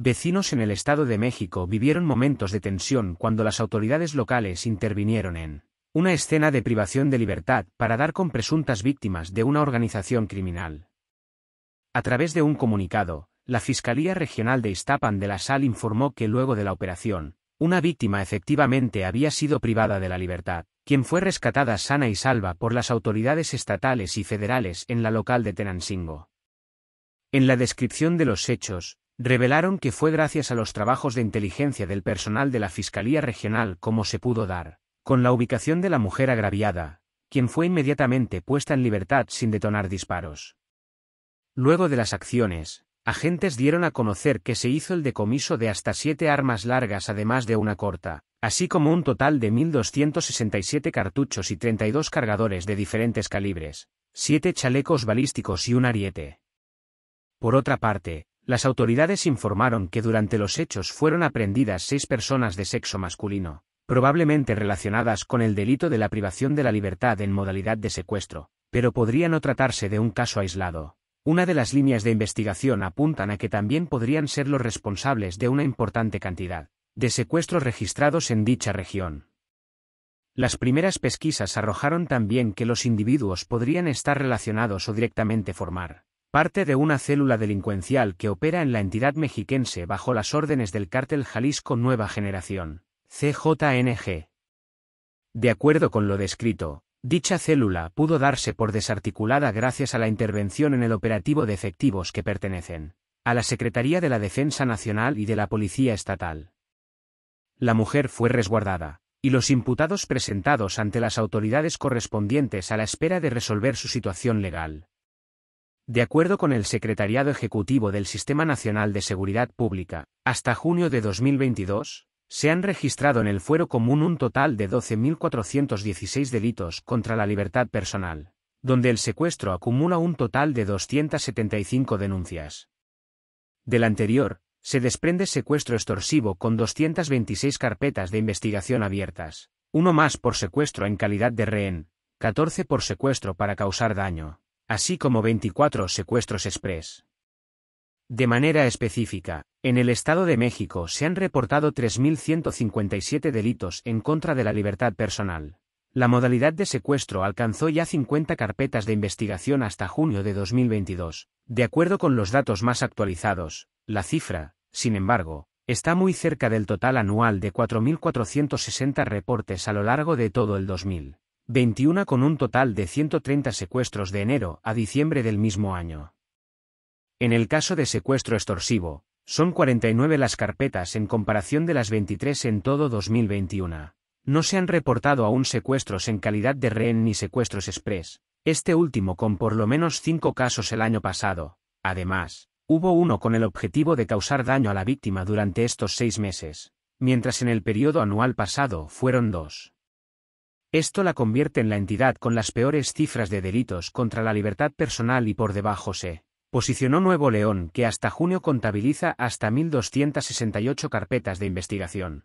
Vecinos en el Estado de México vivieron momentos de tensión cuando las autoridades locales intervinieron en una escena de privación de libertad para dar con presuntas víctimas de una organización criminal. A través de un comunicado, la Fiscalía Regional de Iztapan de la Sal informó que luego de la operación, una víctima efectivamente había sido privada de la libertad, quien fue rescatada sana y salva por las autoridades estatales y federales en la local de Tenancingo. En la descripción de los hechos, revelaron que fue gracias a los trabajos de inteligencia del personal de la Fiscalía Regional como se pudo dar, con la ubicación de la mujer agraviada, quien fue inmediatamente puesta en libertad sin detonar disparos. Luego de las acciones, agentes dieron a conocer que se hizo el decomiso de hasta siete armas largas además de una corta, así como un total de 1.267 cartuchos y 32 cargadores de diferentes calibres, siete chalecos balísticos y un ariete. Por otra parte, las autoridades informaron que durante los hechos fueron aprendidas seis personas de sexo masculino, probablemente relacionadas con el delito de la privación de la libertad en modalidad de secuestro, pero podría no tratarse de un caso aislado. Una de las líneas de investigación apuntan a que también podrían ser los responsables de una importante cantidad de secuestros registrados en dicha región. Las primeras pesquisas arrojaron también que los individuos podrían estar relacionados o directamente formar parte de una célula delincuencial que opera en la entidad mexiquense bajo las órdenes del cártel Jalisco Nueva Generación, CJNG. De acuerdo con lo descrito, dicha célula pudo darse por desarticulada gracias a la intervención en el operativo de efectivos que pertenecen a la Secretaría de la Defensa Nacional y de la Policía Estatal. La mujer fue resguardada, y los imputados presentados ante las autoridades correspondientes a la espera de resolver su situación legal. De acuerdo con el Secretariado Ejecutivo del Sistema Nacional de Seguridad Pública, hasta junio de 2022, se han registrado en el fuero común un total de 12.416 delitos contra la libertad personal, donde el secuestro acumula un total de 275 denuncias. Del anterior, se desprende secuestro extorsivo con 226 carpetas de investigación abiertas, uno más por secuestro en calidad de rehén, 14 por secuestro para causar daño así como 24 secuestros express. De manera específica, en el Estado de México se han reportado 3.157 delitos en contra de la libertad personal. La modalidad de secuestro alcanzó ya 50 carpetas de investigación hasta junio de 2022. De acuerdo con los datos más actualizados, la cifra, sin embargo, está muy cerca del total anual de 4.460 reportes a lo largo de todo el 2000. 21 con un total de 130 secuestros de enero a diciembre del mismo año. En el caso de secuestro extorsivo, son 49 las carpetas en comparación de las 23 en todo 2021. No se han reportado aún secuestros en calidad de rehén ni secuestros express, este último con por lo menos 5 casos el año pasado. Además, hubo uno con el objetivo de causar daño a la víctima durante estos seis meses, mientras en el periodo anual pasado fueron dos. Esto la convierte en la entidad con las peores cifras de delitos contra la libertad personal y por debajo se posicionó Nuevo León que hasta junio contabiliza hasta 1.268 carpetas de investigación.